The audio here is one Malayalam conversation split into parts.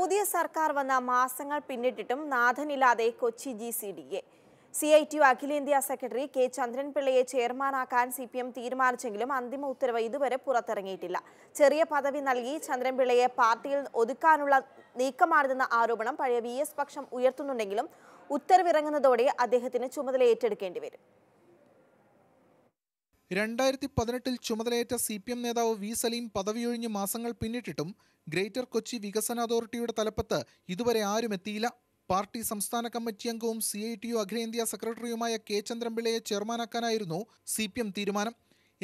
പുതിയ സർക്കാർ വന്ന മാസങ്ങൾ പിന്നിട്ടിട്ടും നാഥനില്ലാതെ Kochi G C D A C I T U അഖിലേന്ത്യാ സെക്രട്ടറി കെ ചന്ദ്രൻപിള്ളയെ ചെയർമാനാക്കാൻ സി പി എം തീരുമാനിച്ചെങ്കിലും അന്തിമ ഉത്തരവ് ഇതുവരെ പുറത്തിറങ്ങിയിട്ടില്ല ചെറിയ പദവി നൽകി ചന്ദ്രൻപിള്ളയെ പാർട്ടിയിൽ ഒതുക്കാനുള്ള നീക്കമാണിതെന്ന ആരോപണം പഴയ വി എസ് പക്ഷം ഉയർത്തുന്നുണ്ടെങ്കിലും ഉത്തരവിറങ്ങുന്നതോടെ അദ്ദേഹത്തിന് ചുമതല ഏറ്റെടുക്കേണ്ടി വരും രണ്ടായിരത്തി പതിനെട്ടിൽ ചുമതലയേറ്റ സി പി എം നേതാവ് വി സലീം പദവിയൊഴിഞ്ഞ് മാസങ്ങൾ പിന്നിട്ടിട്ടും ഗ്രേറ്റർ കൊച്ചി വികസന അതോറിറ്റിയുടെ തലപ്പത്ത് ഇതുവരെ ആരും എത്തിയില്ല പാർട്ടി സംസ്ഥാന കമ്മിറ്റി അംഗവും സി ഐ ടി യു അഖിലേന്ത്യാ സെക്രട്ടറിയുമായ കെ ചന്ദ്രൻപിള്ളയെ ചെയർമാനാക്കാനായിരുന്നു സി പി എം തീരുമാനം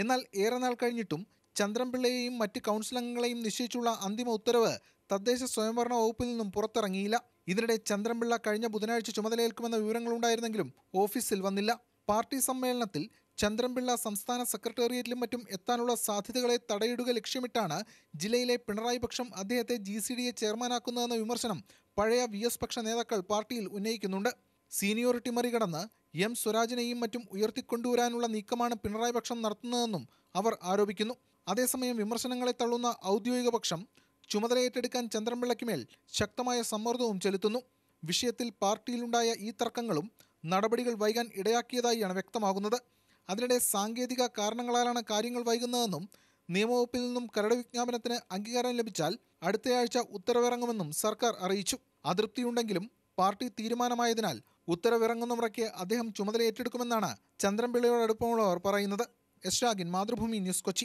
എന്നാൽ ഏറെ നാൾ കഴിഞ്ഞിട്ടും ചന്ദ്രൻപിള്ളയെയും മറ്റ് കൗൺസിൽ അംഗങ്ങളെയും നിശ്ചയിച്ചുള്ള അന്തിമ ഉത്തരവ് തദ്ദേശ സ്വയംഭരണ വകുപ്പിൽ നിന്നും പുറത്തിറങ്ങിയില്ല ഇതിനിടെ ചന്ദ്രൻപിള്ള കഴിഞ്ഞ ബുധനാഴ്ച ചുമതലയേൽക്കുമെന്ന വിവരങ്ങളുണ്ടായിരുന്നെങ്കിലും ഓഫീസിൽ വന്നില്ല പാർട്ടി സമ്മേളനത്തിൽ ചന്ദ്രൻപിള്ള സംസ്ഥാന സെക്രട്ടേറിയറ്റിലും മറ്റും എത്താനുള്ള സാധ്യതകളെ തടയിടുക ലക്ഷ്യമിട്ടാണ് ജില്ലയിലെ പിണറായി പക്ഷം അദ്ദേഹത്തെ ജി സി എ ചെയർമാനാക്കുന്നതെന്ന വിമർശനം പഴയ വി എസ് പക്ഷ നേതാക്കൾ പാർട്ടിയിൽ ഉന്നയിക്കുന്നുണ്ട് സീനിയോറിറ്റി മറികടന്ന് എം സ്വരാജിനെയും മറ്റും ഉയർത്തിക്കൊണ്ടുവരാനുള്ള നീക്കമാണ് പിണറായി പക്ഷം നടത്തുന്നതെന്നും അവർ ആരോപിക്കുന്നു അതേസമയം വിമർശനങ്ങളെ തള്ളുന്ന ഔദ്യോഗിക പക്ഷം ചുമതലയേറ്റെടുക്കാൻ ചന്ദ്രൻപിള്ളയ്ക്കുമേൽ ശക്തമായ സമ്മർദ്ദവും ചെലുത്തുന്നു വിഷയത്തിൽ പാർട്ടിയിലുണ്ടായ ഈ തർക്കങ്ങളും നടപടികൾ വൈകാൻ ഇടയാക്കിയതായാണ് വ്യക്തമാകുന്നത് അതിനിടെ സാങ്കേതിക കാരണങ്ങളാലാണ് കാര്യങ്ങൾ വൈകുന്നതെന്നും നിയമവകുപ്പിൽ നിന്നും കരട് വിജ്ഞാപനത്തിന് അംഗീകാരം ലഭിച്ചാൽ അടുത്തയാഴ്ച ഉത്തരവിറങ്ങുമെന്നും സർക്കാർ അറിയിച്ചു അതൃപ്തിയുണ്ടെങ്കിലും പാർട്ടി തീരുമാനമായതിനാൽ ഉത്തരവിറങ്ങുന്ന മുറയ്ക്ക് അദ്ദേഹം ചുമതല ഏറ്റെടുക്കുമെന്നാണ് ചന്ദ്രൻപിള്ളയോടടുപ്പമുള്ളവർ പറയുന്നത് എസ് മാതൃഭൂമി ന്യൂസ് കൊച്ചി